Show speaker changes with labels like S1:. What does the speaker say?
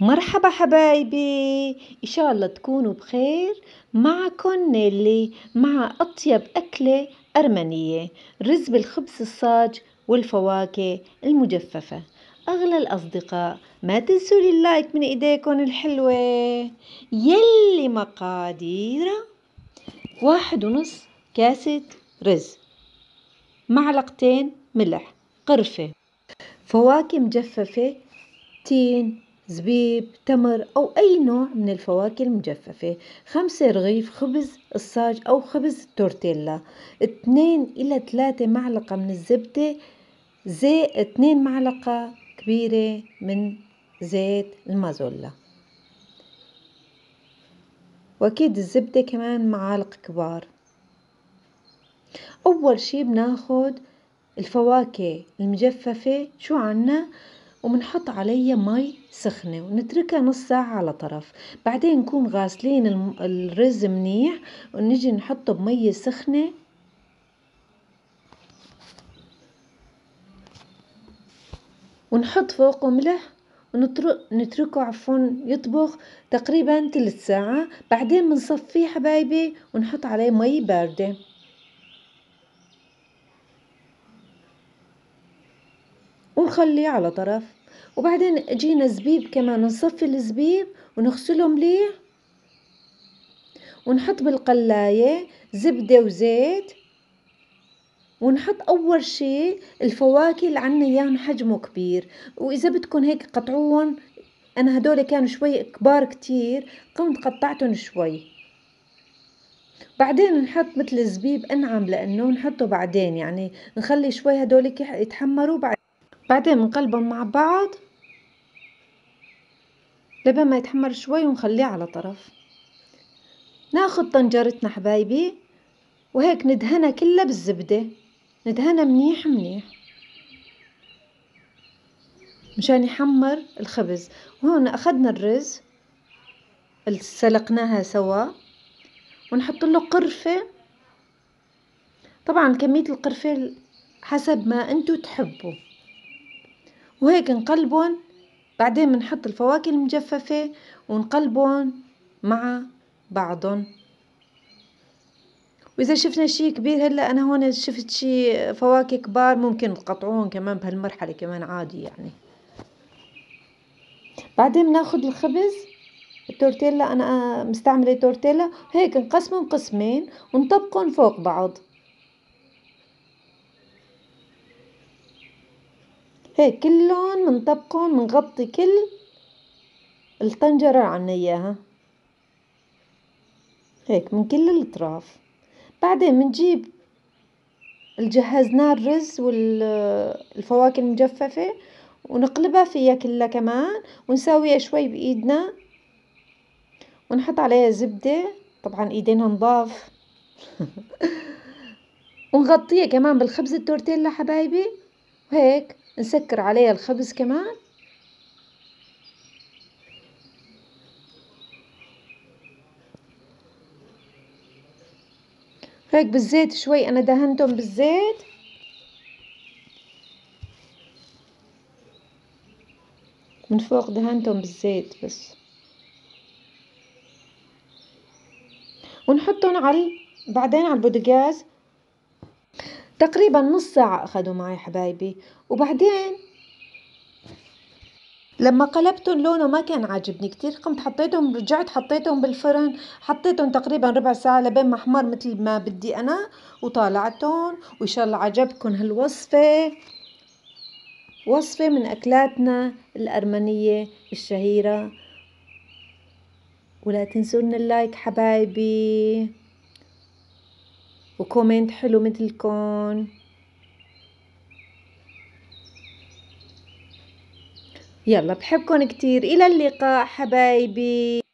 S1: مرحبا حبايبي ان شاء الله تكونوا بخير معكم نيلي مع اطيب اكله ارمنيه رز بالخبز الصاج والفواكه المجففه اغلى الاصدقاء ما تنسوا لي اللايك من ايديكم الحلوه يلي مقادير واحد ونص كاسه رز معلقتين ملح قرفه فواكه مجففه تين زبيب تمر أو أي نوع من الفواكه المجففة خمسة رغيف خبز الصاج أو خبز التورتيلا اثنين إلى ثلاثة معلقة من الزبدة زي اثنين معلقة كبيرة من زيت المازولا وأكيد الزبدة كمان معالق كبار أول شي بناخد الفواكه المجففة شو عنا وبنحط عليها مي سخنة ونتركها نص ساعة على طرف بعدين نكون غاسلين الرز منيح ونجي نحطه بمي سخنة ونحط فوقه ملح ونتركه عفوا يطبخ تقريبا تلت ساعة بعدين بنصفيه حبايبي ونحط عليه مي باردة ونخليه على طرف وبعدين جينا زبيب كمان نصفي الزبيب ونغسله مليح ونحط بالقلاية زبدة وزيت ونحط أول شي الفواكه اللي عنا إياهم حجمه كبير وإذا بدكم هيك قطعوهم أنا هدول كانوا شوي كبار كتير قمت قطعتهم شوي بعدين نحط مثل الزبيب أنعم لأنه نحطه بعدين يعني نخلي شوي هدول يتحمروا بعد بعدين نقلبهم مع بعض لبين ما يتحمر شوي ونخليه على طرف ناخد طنجرتنا حبايبي وهيك ندهنها كلها بالزبدة ندهنها منيح منيح مشان يحمر الخبز وهون أخدنا الرز اللي سلقناها سوا ونحط له قرفة طبعا كمية القرفة حسب ما انتو تحبوا وهيك نقلبهم بعدين بنحط الفواكه المجففة ونقلبهم مع بعضهم وإذا شفنا شي كبير هلا أنا هون شفت شي فواكه كبار ممكن تقطعوهم كمان بهالمرحلة كمان عادي يعني بعدين بناخد الخبز التورتيلا أنا مستعملة تورتيلا هيك نقسمهم قسمين ونطبقهم فوق بعض هيك كلهم منطبقهم منغطي كل الطنجرة عنا إياها هيك من كل الأطراف بعدين منجيب الجهزنا الرز والفواكه المجففة ونقلبها فيها كلها كمان ونساويها شوي بإيدنا ونحط عليها زبدة طبعا إيدينا نضاف ونغطيها كمان بالخبز التورتيلا حبايبي وهيك نسكر عليه الخبز كمان هيك بالزيت شوي انا دهنتهم بالزيت من فوق دهنتهم بالزيت بس ونحطهم على بعدين على البوتاجاز تقريبا نص ساعة أخذوا معي حبايبي وبعدين لما قلبتهم لونه ما كان عاجبني كتير قمت حطيتهم رجعت حطيتهم بالفرن حطيتهم تقريبا ربع ساعة لبين ما احمر مثل ما بدي أنا وطالعتهم وإن شاء الله عجبكم هالوصفة وصفة من أكلاتنا الأرمنية الشهيرة ولا لنا اللايك حبايبي وكومنت حلو مثلكم يلا بحبكم كتير إلى اللقاء حبايبي